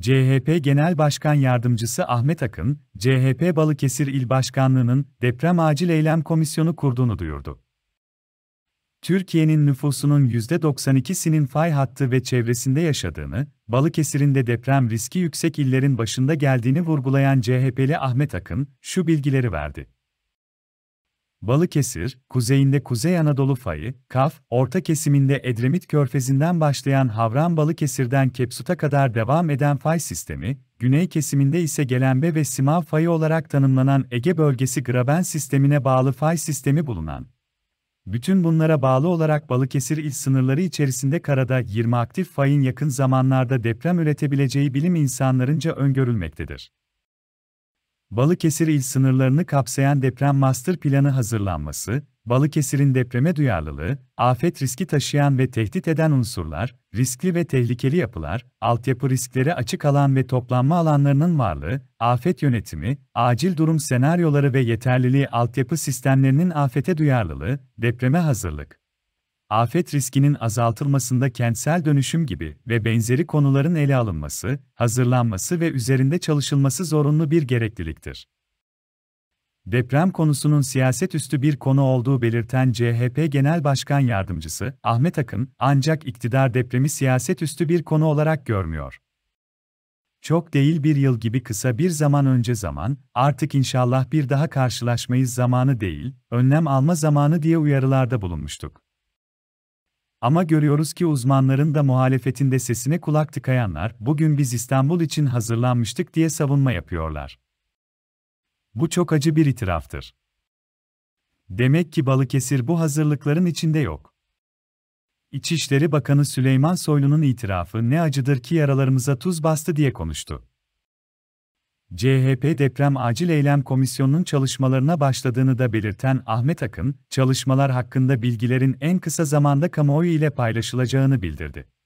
CHP Genel Başkan Yardımcısı Ahmet Akın, CHP Balıkesir İl Başkanlığı'nın deprem acil eylem komisyonu kurduğunu duyurdu. Türkiye'nin nüfusunun %92'sinin fay hattı ve çevresinde yaşadığını, Balıkesir'in de deprem riski yüksek illerin başında geldiğini vurgulayan CHP'li Ahmet Akın, şu bilgileri verdi. Balıkesir, kuzeyinde Kuzey Anadolu fayı, Kaf, orta kesiminde Edremit Körfezi'nden başlayan Havran Balıkesir'den Kepsut'a kadar devam eden fay sistemi, güney kesiminde ise Gelenbe ve Simav fayı olarak tanımlanan Ege bölgesi Graben sistemine bağlı fay sistemi bulunan. Bütün bunlara bağlı olarak Balıkesir il sınırları içerisinde karada 20 aktif fayın yakın zamanlarda deprem üretebileceği bilim insanlarınca öngörülmektedir. Balıkesir il sınırlarını kapsayan deprem master planı hazırlanması, Balıkesir'in depreme duyarlılığı, afet riski taşıyan ve tehdit eden unsurlar, riskli ve tehlikeli yapılar, altyapı riskleri açık alan ve toplanma alanlarının varlığı, afet yönetimi, acil durum senaryoları ve yeterliliği altyapı sistemlerinin afete duyarlılığı, depreme hazırlık afet riskinin azaltılmasında kentsel dönüşüm gibi ve benzeri konuların ele alınması, hazırlanması ve üzerinde çalışılması zorunlu bir gerekliliktir. Deprem konusunun siyaset üstü bir konu olduğu belirten CHP Genel Başkan Yardımcısı Ahmet Akın, ancak iktidar depremi siyaset üstü bir konu olarak görmüyor. Çok değil bir yıl gibi kısa bir zaman önce zaman, artık inşallah bir daha karşılaşmayız zamanı değil, önlem alma zamanı diye uyarılarda bulunmuştuk. Ama görüyoruz ki uzmanların da muhalefetinde sesine kulak tıkayanlar, bugün biz İstanbul için hazırlanmıştık diye savunma yapıyorlar. Bu çok acı bir itiraftır. Demek ki Balıkesir bu hazırlıkların içinde yok. İçişleri Bakanı Süleyman Soylu'nun itirafı ne acıdır ki yaralarımıza tuz bastı diye konuştu. CHP Deprem Acil Eylem Komisyonu'nun çalışmalarına başladığını da belirten Ahmet Akın, çalışmalar hakkında bilgilerin en kısa zamanda kamuoyu ile paylaşılacağını bildirdi.